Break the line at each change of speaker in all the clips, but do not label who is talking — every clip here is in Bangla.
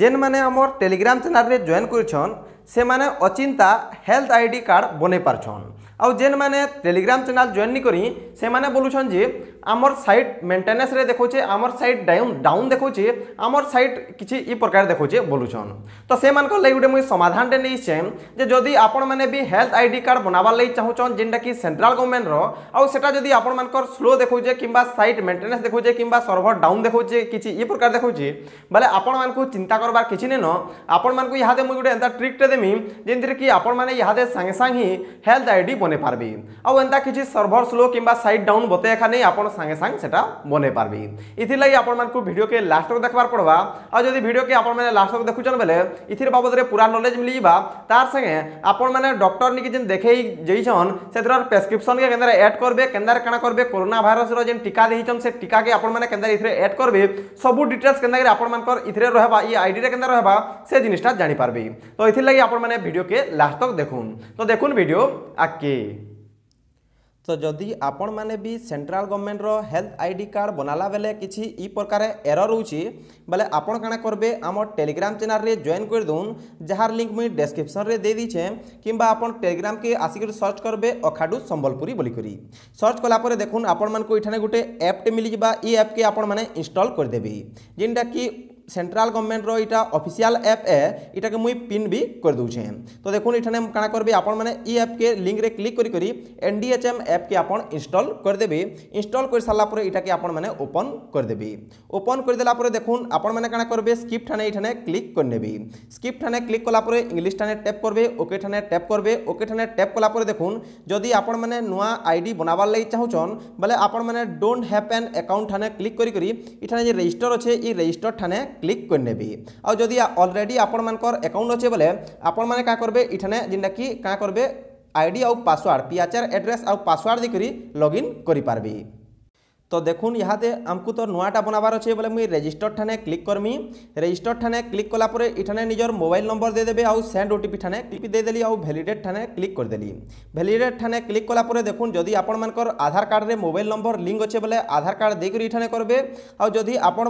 ଯେନ୍ମାନେ ଆମର୍ ଟେଲିଗ୍ରାମ୍ ଚ୍ୟାନେଲ୍ରେ ଜଏନ୍ କରିଛନ୍ ସେମାନେ ଅଚିନ୍ତା ହେଲ୍ଥ ଆଇ ଡ଼ି କାର୍ଡ଼ ବନେଇ ପାରୁଛନ୍ ଆଉ ଯେନ୍ମାନେ ଟେଲିଗ୍ରାମ ଚ୍ୟାନେଲ ଜଏନ୍ ନି କରି ସେମାନେ ବୋଲୁଛନ୍ ଯେ ଆମର ସାଇଟ୍ ମେଣ୍ଟେନାନ୍ସରେ ଦେଖଉଛେ ଆମର ସାଇଟ୍ ଡାଉନ୍ ଡାଉନ୍ ଦେଖଉଛେ ଆମର ସାଇଟ୍ କିଛି ଇ ପ୍ରକାର ଦେଖଉଛେ ବୋଲୁଛନ୍ ତ ସେମାନଙ୍କ ଲାଗି ଗୋଟେ ମୁଇଁ ସମାଧାନଟେ ନେଇଛେ ଯେ ଯଦି ଆପଣମାନେ ବି ହେଲ୍ଥ ଆଇ ଡି କାର୍ଡ଼ ବନାବାର୍ ଲାଗି ଚାହୁଁଛନ୍ ଯେନ୍ଟାକି ସେଣ୍ଟ୍ରାଲ ଗଭର୍ଣ୍ଣମେଣ୍ଟର ଆଉ ସେଟା ଯଦି ଆପଣମାନଙ୍କର ସ୍ଲୋ ଦେଖଉଛେ କିମ୍ବା ସାଇଟ୍ ମେଣ୍ଟେନାନ୍ସ ଦେଖଉଛେ କିମ୍ବା ସର୍ଭର ଡାଉନ୍ ଦେଖଉଛେ କିଛି ଇ ପ୍ରକାର ଦେଖଉଛେ ବୋଲେ ଆପଣମାନଙ୍କୁ ଚିନ୍ତା କରବାର କିଛି ନେନ ଆପଣମାନଙ୍କୁ ଇହାଦେ ମୁଇଁ ଗୋଟେ ଏନ୍ତା ଟ୍ରିକ୍ଟେ ଦେମି ଯେନ୍ଥିରେ କି ଆପଣମାନେ ଇହାଦେ ସାଙ୍ଗେ ସାଙ୍ଗେ ହିଁ ହେଲ୍ଥ ଆଇ ଡି বনে পারবে অও এন্ডা কি যে সার্ভার স্লো কিম্বা সাইট ডাউন বতেখানি আপন সঙ্গে সঙ্গে সেটা বনে পারবে ইতে লাগি আপন মানক ভিডিও কে লাস্ট تک দেখবার পড়বা অ যদি ভিডিও কে আপন মানে লাস্ট تک দেখুছন Bele ইতে বাবদর পুরান নলেজ মিলিবা তার সঙ্গে আপন মানে ডক্টর নি কি জিন দেখেই জেইছন সেতার প্রেসক্রিপশন কে কেందারে এড করবে কেందারে কণা করবে করোনা ভাইরাস র জিন টিকা দিছন সে টিকা কে আপন মানে কেందারে ইতে এড করবে সব ডিটেইলস কেందারে আপন মানক ইতে রহেবা ই আইডি কেందারে রহেবা সেই জিনিসটা জানি পারবে তো ইতে লাগি আপন মানে ভিডিও কে লাস্ট تک দেখুন তো দেখুন ভিডিও আক পারবে তো যদি আপন মানে বি সেন্ট্রাল গভর্নমেন্টর হেলথ আইডি কার্ড বনালা বেলে কিছু ই প্রকার এরর হচ্ছে বেলে আপন কাণা করবে আমার টেলিগ্রাম চ্যানেল জয়েন করে দিন যার লিঙ্ক মুই ডেসক্রিপশনরে দিয়ে দিছে কিংবা আপন টেলিগ্রামকে আসিক সর্চ করবে অখাডু সম্বলপুরী বলিকি সর্চ কলাপরে দেখুন আপন মানুষ এখানে গোটে অ্যাপটে মিলিযা ই অ্যাপকে আপন মানে ইনস্টল করেদেবে যেটা কি সেন্ট্রাল গভর্নমেন্টর এটা অফিসিয়াল এপ এ এটাকে মুই পিন বি করে দেছে তো দেখুন এখানে কেন করবি আপন মানে ই আপ্কে লিঙ্করে ক্লিক করি করি এনডিএচএম আপ্কে আপন ইনস্টল করেদেবে ইনস্টল করে সারা পরে এটাকে আপন মানে ওপন করেদেবে ওপন দেলা পরে দেখুন আপন মানে কানা করবে স্কিপ ঠানে এখানে ক্লিক করে নেবি স্কিপ ঠানে ক্লিক কলা পরে ইংলিশ ঠানে ট্যাপ করবে ওকে ঠানে ট্যাপ করবে ওকে ঠানে ট্যাপ কলা পরে দেখুন যদি আপন মানে নয়া আইডি বনাবার লাগি চাহুছন বলে আপন মানে ডোন্ট হ্যাভ অ্যান অ্যাকাউন্ট ঠানে ক্লিক করি করি এখানে যে রেজিস্টর আছে এই রেজিস্টর ঠানে ক্লিক করে নেবি আর যদি অলরেডি আপনার একাউন্ট অছে বেলে আপনার কাঁ করবে এখানে যেটা কি কাঁ করবে আইডি আউ পাসওয়ার্ড পিআচআর এড্রেস আউ পাসওয়ার্ড দিয়ে লগইন করে পারবি তো দেখুন ইহাতে আমি তো নূয়াটা বনাবার অছে বলে মুই রেজিষ্টর ঠানে ক্লিক করমি রেজিষ্টর ঠানে ক্লিক কলা পরে এখানে নিজের মোবাইল নম্বর দিয়ে দেবে আউ সেন্ড ওটিপি ঠানে ক্লিক দেদেলি আউ ভ্যালিডেট ঠানে ক্লিক করে করেদেলি ভ্যালিডেট ঠানে ক্লিক কলা পরে দেখুন যদি আপনার আধার কার্ডে মোবাইল নম্বর লিঙ্ক অছে বলে আধার কার্ড দিয়ে এখানে করবে আউ যদি আপনার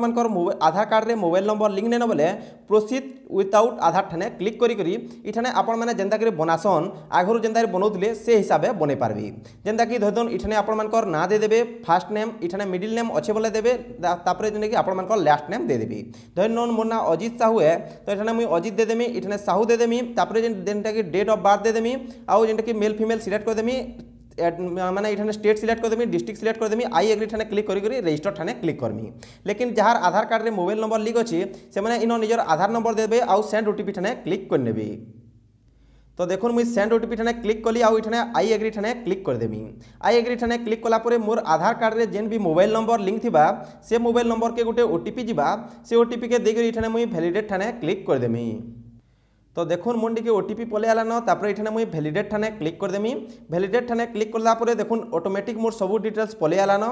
আধার কার্ডে মোবাইল নম্বর লিঙ্ক নেন বলে প্রসিদ্ধ ୱିଥଆଉଟ୍ ଆଧାର ଠାନେ କ୍ଲିକ୍ କରିକରି ଇଠାନେ ଆପଣମାନେ ଯେନ୍ତାକରି ବନାସନ୍ ଆଗରୁ ଯେନ୍ତାକରି ବନଉଥିଲେ ସେ ହିସାବେ ବନେଇ ପାରବେ ଯେନ୍ତାକି ଧରିଦନ୍ ଇଠାନେ ଆପଣମାନଙ୍କର ନାଁ ଦେଇଦେବେ ଫାର୍ଷ୍ଟ ନେମ୍ ଇଠାନେ ମିଡ଼ିଲ୍ ନେମ୍ ଅଛେ ବୋଲେ ଦେବେ ତାପରେ ଯେନ୍ଟାକି ଆପଣମାନଙ୍କର ଲାଷ୍ଟ ନେମ୍ ଦେଇଦେବି ଧରିନନ୍ ମୋର ନାଁ ଅଜିତ ସାହୁ ହେ ତ ଏଠାନେ ମୁଇଁ ଅଜିତ ଦେଇଦେମି ଇଠାନେ ସାହୁ ଦେଇଦେମି ତାପରେ ଯେନ୍ ଯେନ୍ଟାକି ଡେଟ୍ ଅଫ୍ ବାର୍ଥ ଦେଇଦେମି ଆଉ ଯେନ୍ଟାକି ମେଲ୍ ଫିମେଲ୍ ସିଲେକ୍ଟ କରିଦେମି মানে এখানে স্টেট সিলেক্ট করে দেবি ডিস্ট্রিক্ট সিলেক্ট করে দেবি আই এগ্রি ঠানে ক্লিক করি করে রেজিস্টার ঠানে ক্লিক করমি লেকিন যার আধার কার্ডে মোবাইল নম্বর লিক অছে সে ইন নিজের আধার নম্বর দেবে আউ সেন্ড ওটিপি ঠানে ক্লিক করে নেবে তো দেখুন মুই সেন্ড ওটিপি ঠানে ক্লিক কলি আউ এখানে আই এগ্রি ঠানে ক্লিক করে দেবি আই এগ্রি ঠানে ক্লিক কলা পরে মোর আধার কার্ডে যেন বি মোবাইল নম্বর লিঙ্ক থিবা সে মোবাইল নম্বরকে গোটে ওটিপি যা সে ওটিপিকে দিয়ে এখানে মুই ভ্যালিডেট ঠানে ক্লিক করে দেবি তো দেখুন মন টিকি ওটিপি পলাই আলান তাপরে এখানে মুই ভ্যালিডেট ঠানে ক্লিক করেদেমি ভ্যালিডেট ঠানে ক্লিক করলা পরে দেখুন অটোমেটিক মোর সবু ডিটেলস পলাই আলান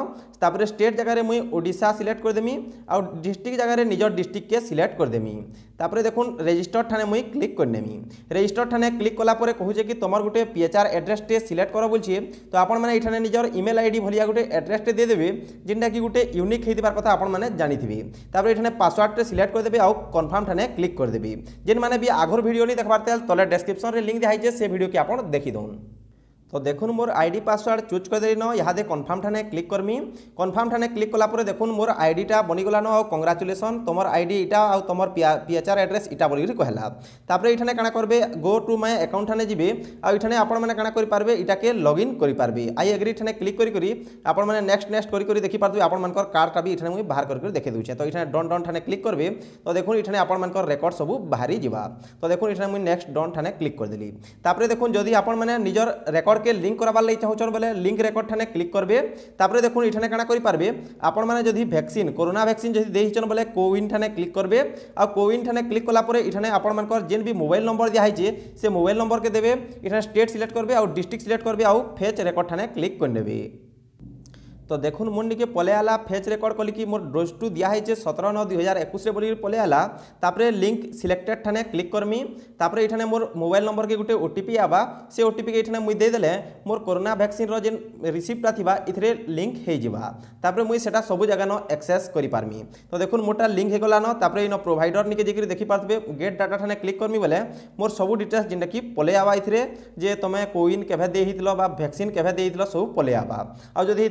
তাপরে স্টেট জায়গায় মুই ওড়িশা সিলেক্ট করেদেমি আর ডিস্ট্রিক্ট জায়গায় নিজের ডিস্ট্রিক্টকে সিলেক্ট করেদেমি তাপরে দেখুন রেজিষ্টর ঠানে মুই ক্লিক করে নেমি রেজিষ্টর ঠানে ক্লিক কলা পরে কুছে কি তোমার গোটে পিএচআর আড্রেসটে সিলেক্ট কর বলছে তো আপন মানে এখানে নিজের ইমেল আইডি ভালিয়া গোটে আড্রেসটে দিয়ে দেবে যেটা কি গোটে ইউনিক হয়ে কথা আপন মানে জানিথিবে তারপরে এখানে পাসওয়ার্ডটে সিলেক্ট করে দেবে আউ কনফর্ম ঠানে ক্লিক করে দেবে যেন মানে বি আগর ভিডিও নি দেখবার তাহলে তলে ডেসক্রিপশন রে লিঙ্ক দেখাইছে সে ভিডিও কি আপন দেখি দউন তো দেখুন মোর আইডি পাসওয়ার্ড চুজ করেদেলিন ইহাদে কনফর্ম ঠানে ক্লিক করমি কনফর্ম ঠানে ক্লিক কলাপরে দেখুন মোর আইডিটা বনিগলান আউ কংগ্রাচুলেসন তোমার আইডি ইটা আউ তোমার পিএচআর আড্রেস ইটা বলি কহলা তাপরে এখানে কানা করবে গো টু মাই অ্যাকাউন্ট ঠানে যাবে আউ এখানে আপন মানে কানা করে পারবে ইটাকে লগ ইন করে পারবে আই এগ্রি ঠানে ক্লিক করি করি আপন মানে নেক্সট নেক্সট করি করি দেখি পারবে আপন মানকর কার্ডটা বি এখানে মুই বাহার করি করে দেখে দেউছে তো এখানে ডন ডন ঠানে ক্লিক করবে তো দেখুন এখানে আপন মানকর রেকর্ড সবু বাহারি যা তো দেখুন এখানে মুই নেক্সট ডন ঠানে ক্লিক করে দেলি তাপরে দেখুন যদি আপন মানে নিজর রেকর্ড রেকর্ডকে লিঙ্ক করবার লাগি চাহুছন বেলে লিঙ্ক রেকর্ড ঠানে ক্লিক করবে তাপরে দেখুন এখানে কানা করে পারবে আপন মানে যদি ভ্যাকসিন করোনা ভ্যাকসিন যদি দিয়েছেন বেলে কোইন ঠানে ক্লিক করবে আর কোইন ঠানে ক্লিক কলাপরে এখানে আপনার যেন বি মোবাইল নম্বর দিয়া হয়েছে সে মোবাইল নম্বরকে দেবে এখানে স্টেট সিলেক্ট করবে আর ডিস্ট্রিক্ট সিলেক্ট করবে আর ফেচ রেকর্ড ঠানে ক্লিক করে নেবে तो देखुन मुझे टे पलै आला फेच रेकर्ड कल कि मोर डोज टू दिखाई सतर नौ दुई हजार एकुश बोल पलै आला तापर लिंक सिलेक्टेड ठाने क्लिक करमी तापर ये मोर मोबाइल नंबर के गोटे ओटीपी आवा से ओटीपी के ये मुई देदेले मोर कोरोना भैक्सीन जेन रिसीप्टा थी ए लिंक होपर मुई से सब जगह न एक्सेस करमी तो देखो मोटा लिंक हो गलान इन प्रोभाइडर निके जाकर देखिपारे गेट डाटा ठाने क्लिक करमी बोले मोर सब डिटेल्स जिनटा कि पलै आवा ये जे तुम कोईन केभे भैक्सीन के सब पलै आवा आदि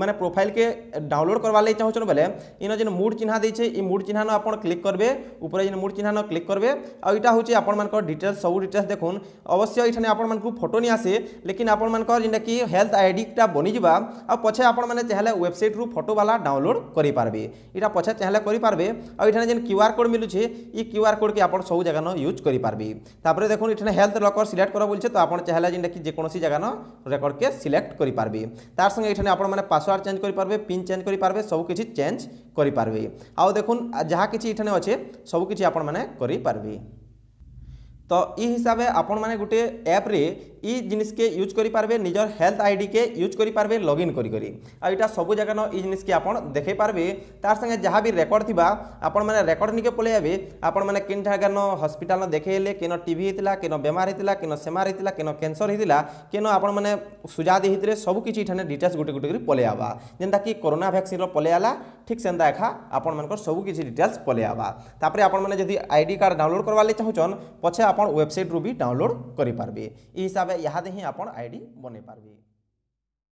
মানে प्रोफाइल के डाउनलोड करवा लगे चाहूँ बेले इन जेन मुड चिन्ह देचे ये मुड चिन्ह आप क्लिक करेंगे उपरे जेन मुड चिन्ह क्लिक करेंगे आउ यहाँ हूँ आपर डिटेल्स सब डिटेल्स देखुन अवश्य ये आपण मैं फटो नहीं आसे लेकिन आपर जेनटा कि हेल्थ आईडीटा बनीजा आ पछे आपण मैंने चाहे वेबसाइट रु फटो वाला डाउनलोड करेंगे यहाँ पछे चाहे करेंगे आउ जेन क्यू आर कोड मिलूचे ये क्यू आर कोड के आप सब जगह यूज करेंगे तापर देखो ये हेल्थ लकर सिलेक्ट कर बोलचे तो आप चाहे जेनटा कि जेकोसी जगह रेकर्ड के सिलेक्ट करेंगे तार संगे ये आपण मैंने पासवर्ड পাসওয়ার্ড চেঞ্জ করে পারবে পিন চেঞ্জ করে পারবে সব কিছু চেঞ্জ করে পারবে আও দেখুন যা কিছু এখানে অছে কিছু আপনার করে পারবে তো ই হিসাবে আপন মানে গোটে আপ্রে ই জিনিসকে ইউজ করে পারবে নিজের হেলথ আইডিকে ইউজ করে পারবে লগ ইন করি করি আর এটা সবু জায়গা ন ই জিনিসকে আপন দেখাই পারবে তার সঙ্গে যা বি রেকর্ড থিবা আপন মানে রেকর্ড নিকে পলাই যাবে আপন মানে কেন জায়গা ন হসপিটাল দেখাইলে কেন টিভি হয়েছিল কেন বেমার হয়েছিল কেন সেমার হয়েছিল কেন ক্যান্সর হয়েছিল কেন আপন মানে সুজাদি হয়েছিল সবু কিছু এখানে ডিটেলস গোটে গোটে করে পলাই যাবা যেটা কি করোনা ভ্যাকসিনর পলাই আলা ঠিক সেন্তা এখা আপনার সবু কিছু ডিটেলস পলাই আবা তাপরে আপনার যদি আইডি কার্ড ডাউনলোড করবার লাগে চাহুছন পছে আপনার ওয়েবসাইট রু বি ডাউনলোড করে পারবে এই হিসাবে ইহাদে হি আপনার আইডি বনাই পারবে